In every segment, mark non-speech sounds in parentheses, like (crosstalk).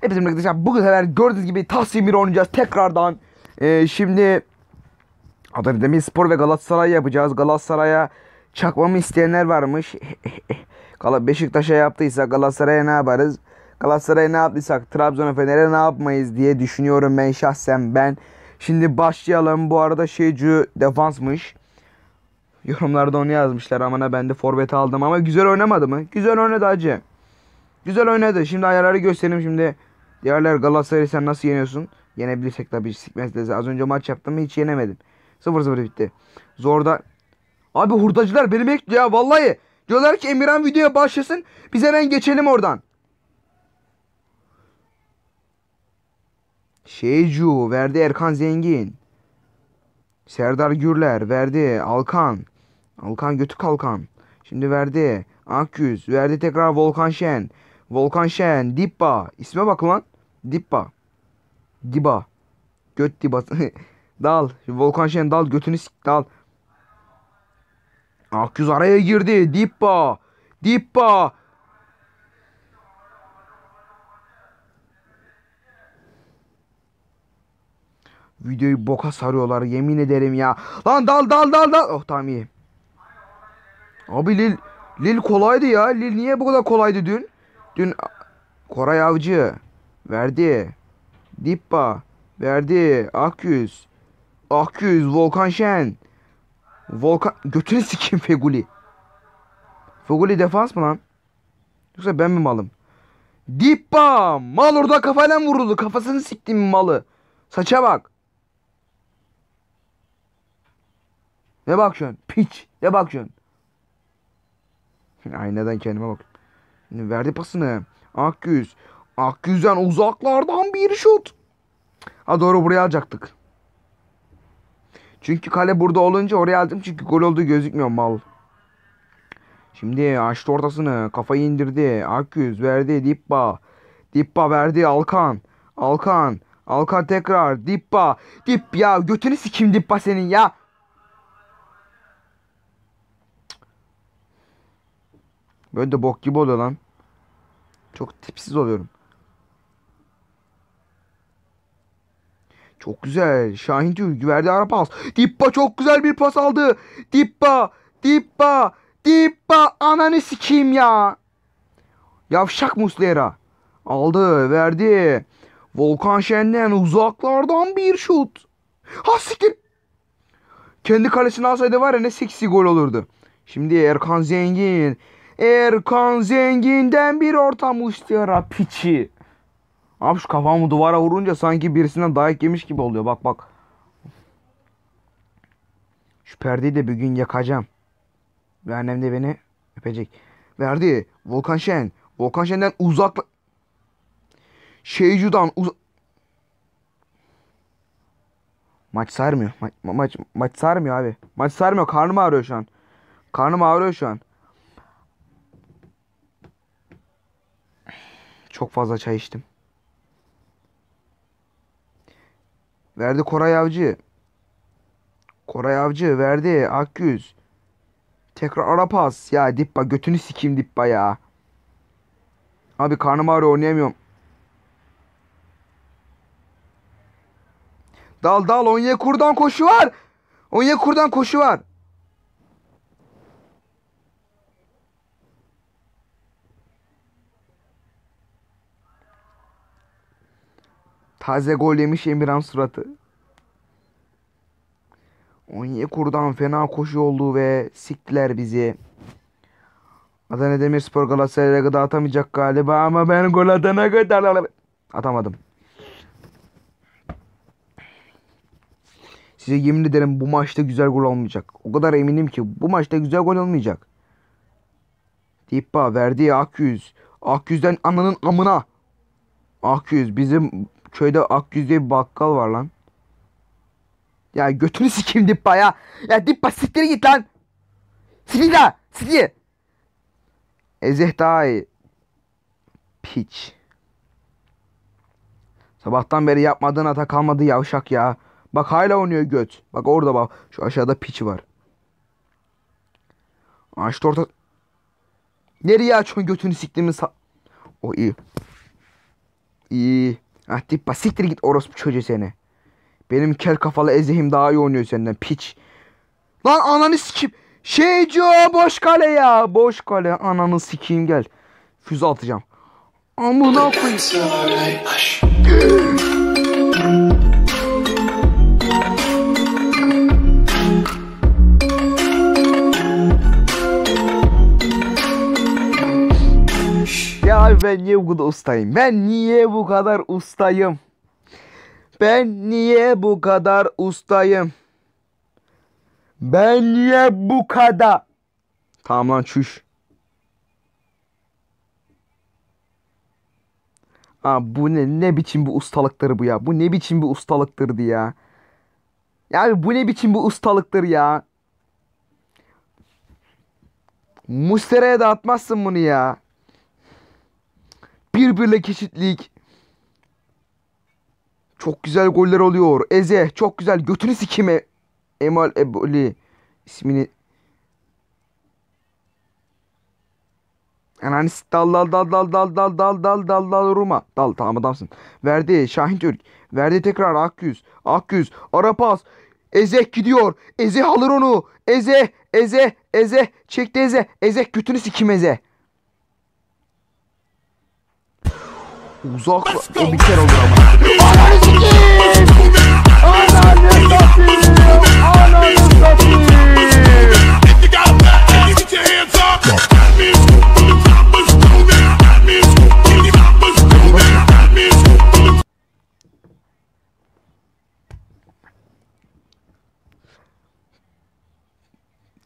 Hepinize arkadaşlar bugün sefer gördüğünüz gibi Tahsin 1 oynayacağız tekrardan. Ee, şimdi Adana Demirspor ve Galatasaray yapacağız. Galatasaray'a çakmamı isteyenler varmış. (laughs) Beşiktaş'a yaptıysak Galatasaray'a ne yaparız? Galatasaray'a ne yaptıysak Trabzon'a Fener'e ne yapmayız diye düşünüyorum ben şahsen ben. Şimdi başlayalım. Bu arada şeyci defansmış. Yorumlarda onu yazmışlar. Amana ben de forvet aldım ama güzel oynamadı mı? Güzel oynadı acı. Güzel oynadı. Şimdi ayarları göstereyim şimdi. Diğerler Galatasaray'ı sen nasıl yeniyorsun? Yenebilirsek tabii sikmez Az önce maç yaptım hiç yenemedim. 0-0 bitti. Zorda. Abi hurdacılar beni bekliyor ya vallahi. Diyorlar ki Emirhan videoya başlasın. Biz hemen geçelim oradan. Şeycu verdi Erkan Zengin. Serdar Gürler verdi Alkan. Alkan götü kalkan. Şimdi verdi Akgüz. Verdi tekrar Volkan Şen. Volkan Şen. Dippa. İsme bak lan. Dippa. Giba. Göt dibası. (laughs) dal. Volkan Şen dal. Götünü sik dal. Akyüz araya girdi. Dippa. Dippa. Videoyu boka sarıyorlar yemin ederim ya. Lan dal dal dal dal. Oh tamam iyi. Abi Lil Lil kolaydı ya. Lil niye bu kadar kolaydı dün? Dün Koray Avcı. Verdi. Dippa. Verdi. Akyüz. Akyüz. Volkan Şen. Volkan. Götünü sikeyim Feguli. Feguli defans mı lan? Yoksa ben mi malım? Dippa. Mal orada kafayla vuruldu. Kafasını siktim malı. Saça bak. Ne bakıyorsun? Piç. Ne bakıyorsun? Aynadan kendime bak. Verdi pasını. Akgüz. Akgüzen uzaklardan bir şut. Ha doğru buraya alacaktık. Çünkü kale burada olunca oraya aldım çünkü gol olduğu gözükmüyor mal. Şimdi açtı ortasını. Kafayı indirdi. Akgüz verdi Dippa. Dippa verdi Alkan. Alkan. Alkan tekrar. Dippa. Dip ya götünü sikim Dippa senin ya. Böyle de bok gibi oluyor lan. Çok tipsiz oluyorum. Çok güzel. Şahin Türk verdi ara pas. Dippa çok güzel bir pas aldı. Dippa. Dippa. Dippa. Ananı sikeyim ya. Yavşak Muslera. Aldı. Verdi. Volkan Şen'den uzaklardan bir şut. Ha siktir. Kendi kalesini alsaydı var ya ne seksi gol olurdu. Şimdi Erkan Zengin. Erkan Zengin'den bir orta Muslera piçi. Abi şu kafamı duvara vurunca sanki birisinden dayak yemiş gibi oluyor. Bak bak. Şu perdeyi de bir gün yakacağım. Ve annem de beni öpecek. Verdi. Volkan Şen. Volkan Şen'den uzak... Şeycu'dan uzak... Maç sarmıyor. Ma maç maç sarmıyor abi. Maç sarmıyor. Karnım ağrıyor şu an. Karnım ağrıyor şu an. Çok fazla çay içtim. Verdi Koray Avcı. Koray Avcı verdi. Akgüz. Tekrar ara pas. Ya Dippa götünü sikeyim Dippa ya. Abi karnım ağrıyor oynayamıyorum. Dal dal Onyekur'dan koşu var. Onyekur'dan koşu var. Taze gol yemiş Emirhan suratı. Onyekuru'dan fena koşu oldu ve siktiler bizi. Adana Demirspor Galatasaray'a kadar atamayacak galiba ama ben gol atana kadar atamadım. Size yemin ederim bu maçta güzel gol olmayacak. O kadar eminim ki bu maçta güzel gol olmayacak. Dippa verdiği Akyüz. Akyüz'den ananın amına. Akyüz bizim Köyde Akgüz diye bir bakkal var lan. Ya götünü sikeyim Dippa ya. Ya Dippa siktir git lan. Siktir la. Siktir. Ezeh daha iyi. Piç. Sabahtan beri yapmadığın hata kalmadı yavşak ya. Bak hala oynuyor göt. Bak orada bak. Şu aşağıda piç var. Açtı orta. Nereye açıyorsun götünü siktiğimi sa... O iyi. İyi. Ah tippa siktir git orospu çocuğu seni. Benim kel kafalı ezehim daha iyi oynuyor senden piç. Lan ananı sikim. Şeyci, boş kale ya. Boş kale ananı sikeyim gel. Füze atacağım. Amına koyayım. Ya ben niye bu kadar ustayım? Ben niye bu kadar ustayım? Ben niye bu kadar ustayım? Ben niye bu kadar? Tamam lan çüş. Ha bu ne ne biçim bir ustalıktır bu ya? Bu ne biçim bir ustalıktırdı ya? Yani bu ne biçim bir ustalıktır ya? Mustera'ya de atmazsın bunu ya. Birbirle eşitlik. Çok güzel goller oluyor. Eze çok güzel. Götünü sikime. Emal Eboli ismini Yani dal dal dal dal dal dal dal dal dal dal Roma. Dal tamam adamsın. Verdi Şahin Türk. Verdi tekrar Akgüz. Akgüz. Arapaz Eze gidiyor. Eze alır onu. Eze. Eze. Eze. Çekti Eze. Eze götünü sikim Eze. Uzakla. O bir kere olur ama.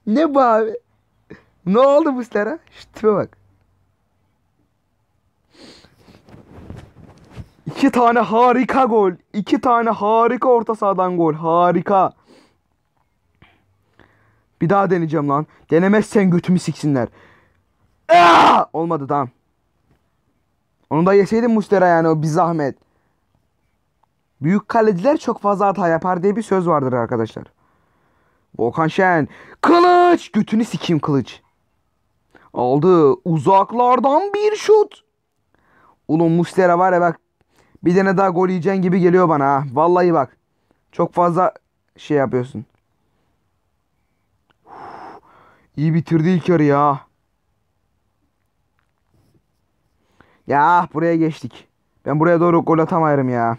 Ne bu abi? Ne oldu bu Sera? Şu tipe bak. İki tane harika gol. İki tane harika orta sahadan gol. Harika. Bir daha deneyeceğim lan. Denemezsen götümü siksinler. Aa! Ah! Olmadı tamam. Onu da yeseydim Mustera yani o bir zahmet. Büyük kaleciler çok fazla hata yapar diye bir söz vardır arkadaşlar. Volkan Şen. Kılıç! Götünü sikeyim kılıç. Aldı. Uzaklardan bir şut. Ulan Mustera var ya bak bir tane daha gol yiyeceğin gibi geliyor bana ha. Vallahi bak. Çok fazla şey yapıyorsun. İyi bitirdi ilk yarı ya. Ya buraya geçtik. Ben buraya doğru gol atamayırım ya.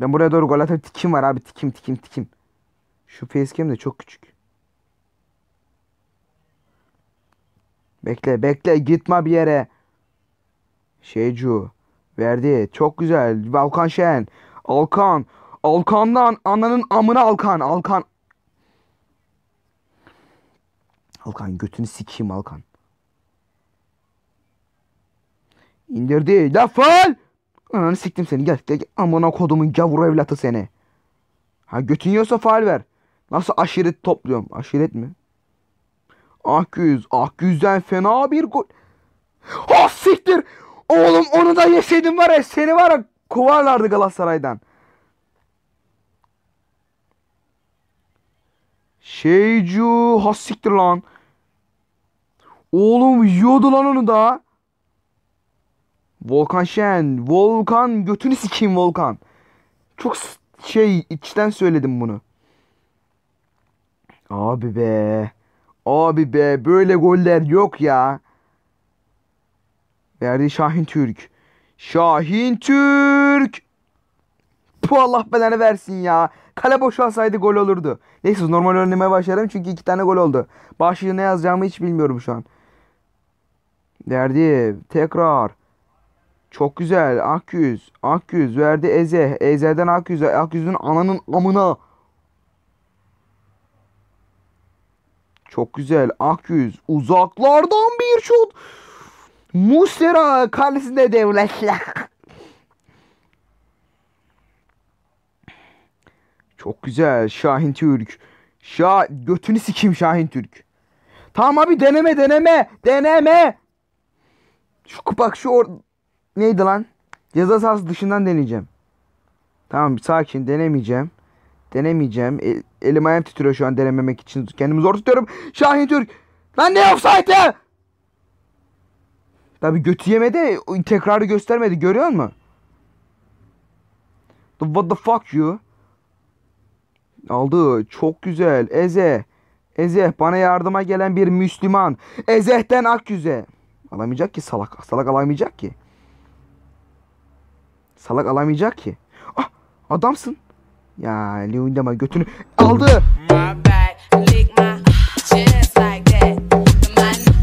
Ben buraya doğru gol atıp tikim var abi tikim tikim tikim. Şu facecam de çok küçük. Bekle bekle gitme bir yere. Şeycu. Verdi. Çok güzel. Balkan Şen. Alkan. Alkan'dan ananın amını Alkan. Alkan. Alkan götünü sikeyim Alkan. İndirdi. Defol. Ananı siktim seni. Gel gel. Amına kodumun gavur evlatı seni. Ha götün yiyorsa faal ver. Nasıl aşiret topluyorum? Aşiret mi? Akgüz. Akgüz'den fena bir gol. Ha siktir. Oğlum onu da yeseydin var ya seni var ya kovarlardı Galatasaray'dan. Şeycu hassiktir lan. Oğlum yiyordu lan onu da. Volkan Şen. Volkan götünü sikeyim Volkan. Çok şey içten söyledim bunu. Abi be. Abi be böyle goller yok ya. Verdi Şahin Türk. Şahin Türk. Bu Allah belanı versin ya. Kale boş alsaydı gol olurdu. Neyse normal oynamaya başladım çünkü iki tane gol oldu. Başlığı ne yazacağımı hiç bilmiyorum şu an. Verdi tekrar. Çok güzel. Akyüz. Akyüz verdi Eze. Eze'den Akyüz'e. Akyüz'ün ananın amına. Çok güzel. Akyüz uzaklardan bir şut. Muslera kalesinde devletler. Çok güzel Şahin Türk. Şa götünü sikeyim Şahin Türk. Tamam abi deneme deneme deneme. Şu bak şu or neydi lan? Ceza sahası dışından deneyeceğim. Tamam sakin denemeyeceğim. Denemeyeceğim. El, elim ayağım titriyor şu an denememek için. Kendimi zor tutuyorum. Şahin Türk. Lan ne offside'ı? Tabi götü yemedi tekrarı göstermedi görüyor musun? The, what the fuck you? Aldı çok güzel Eze. eze bana yardıma gelen bir Müslüman. Ezeh'ten Akyüz'e. Alamayacak ki salak. Salak alamayacak ki. Salak alamayacak ki. Ah adamsın. Ya Leundema götünü aldı. Back, my, like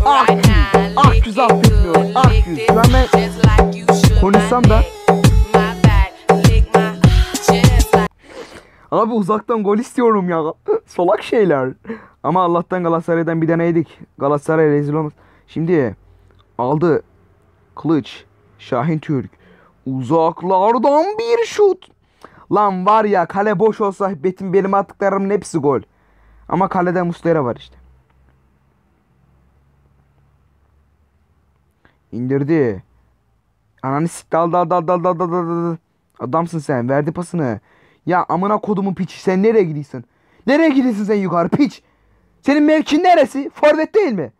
ah, ah güzel konuşuyorum. Ak yüz. Güvenme konuşsam da. Abi uzaktan gol istiyorum ya. (laughs) Solak şeyler. Ama Allah'tan Galatasaray'dan bir tane Galatasaray rezil olmaz. Şimdi aldı. Kılıç. Şahin Türk. Uzaklardan bir şut. Lan var ya kale boş olsa betim benim attıklarımın hepsi gol. Ama kalede Muslera var işte. İndirdi. Ananı sik dal dal dal dal dal dal dal. Adamsın sen. Verdi pasını. Ya amına kodumun piçi sen nereye gidiyorsun? Nereye gidiyorsun sen yukarı piç? Senin mevkin neresi? Forvet değil mi?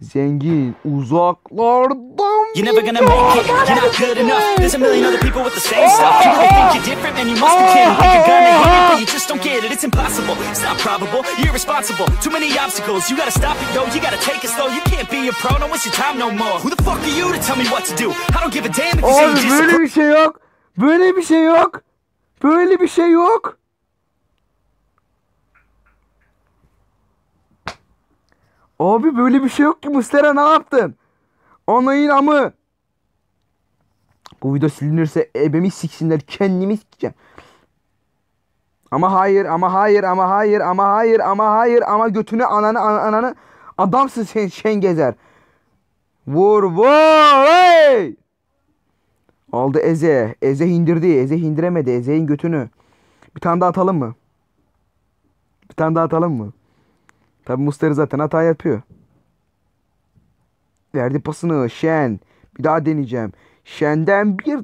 Zengin uzaklarda. You're never gonna make it, you're not good enough There's a million other people with the same stuff You really think you're different, man, you must be kidding Like you're gonna hit it, but you just don't get it It's impossible, it's not probable, you're irresponsible Too many obstacles, you gotta stop it, yo You gotta take it slow, you can't be a pro No, it's your time no more Who the fuck are you to tell me what to do? I don't give a damn if you say you disapprove böyle bir şey yok Böyle bir şey yok Böyle bir şey yok Abi böyle bir şey yok ki Mustera ne yaptın? Anayın amı. Bu video silinirse ebemi siksinler kendimi sikeceğim. Ama hayır ama hayır ama hayır ama hayır ama hayır ama götünü ananı ananı adamsın sen gezer. Vur vur hey! Aldı Eze. Eze indirdi. Eze indiremedi. Eze'nin götünü. Bir tane daha atalım mı? Bir tane daha atalım mı? Tabi Mustari zaten hata yapıyor. Verdi pasını Şen. Bir daha deneyeceğim. Şen'den bir...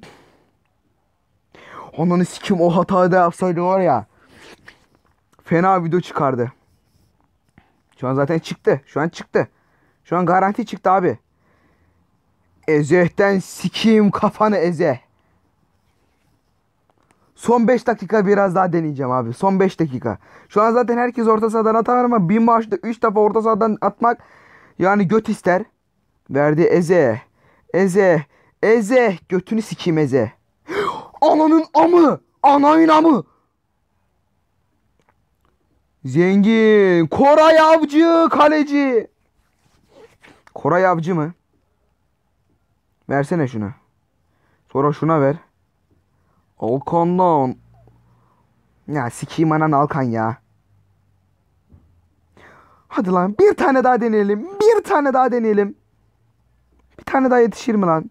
Onun sikim o hatayı da yapsaydı var ya. Fena video çıkardı. Şu an zaten çıktı. Şu an çıktı. Şu an garanti çıktı abi. Ezeh'ten sikiyim kafanı eze. Son 5 dakika biraz daha deneyeceğim abi. Son 5 dakika. Şu an zaten herkes orta sahadan atamıyor ama bir maaşta 3 defa orta sahadan atmak yani göt ister. Verdi Eze. Eze. Eze. Götünü sikeyim Eze. Ananın amı. anayın amı. Zengin. Koray Avcı kaleci. Koray Avcı mı? Versene şuna. Sonra şuna ver. Alkan'dan. Ya sikiyim anan Alkan ya. Hadi lan bir tane daha deneyelim. Bir tane daha deneyelim. Bir tane daha yetişir mi lan?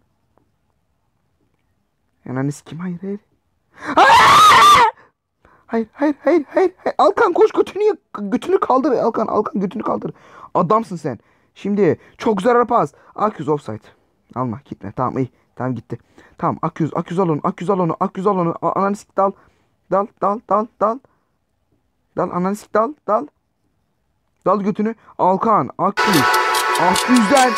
Ananı kim? Hayır hayır. Hayır hayır hayır hayır. Alkan koş götünü, götünü kaldır. Alkan Alkan götünü kaldır. Adamsın sen. Şimdi çok zarar pas. Aküz offside. Alma gitme. Tamam iyi. Tamam gitti. Tamam aküz aküz al onu. Aküz al onu. Aküz al onu. Ananı dal. Dal dal dal dal. Dal ananı dal dal. Dal götünü. Alkan aküz. Aküzden.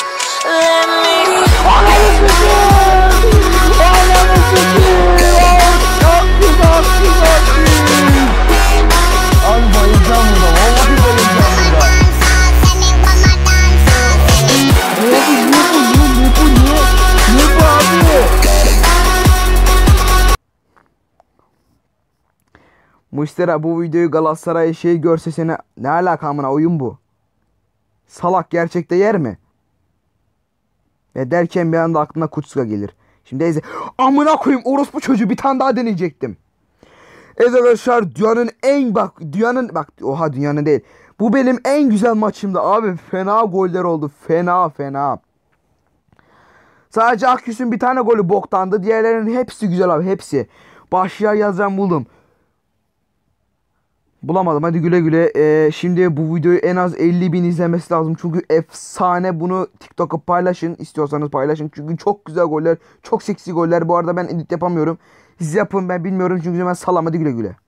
Mustera bu videoyu Galatasaray şey görsesine ne alaka amına oyun bu. Salak gerçekte yer mi? Ve derken bir anda aklına Kutsuka gelir. Şimdi Eze amına koyayım orospu çocuğu bir tane daha deneyecektim. Evet arkadaşlar dünyanın en bak dünyanın bak oha dünyanın değil. Bu benim en güzel maçımdı abi. Fena goller oldu. Fena fena. Sadece Akgüs'ün bir tane golü boktandı. Diğerlerinin hepsi güzel abi hepsi. Başlığa yazacağım buldum. Bulamadım. Hadi güle güle. Ee, şimdi bu videoyu en az 50 bin izlemesi lazım. Çünkü efsane bunu TikTok'a paylaşın. istiyorsanız paylaşın. Çünkü çok güzel goller. Çok seksi goller. Bu arada ben edit yapamıyorum. Siz yapın ben bilmiyorum. Çünkü ben salam. Hadi güle güle.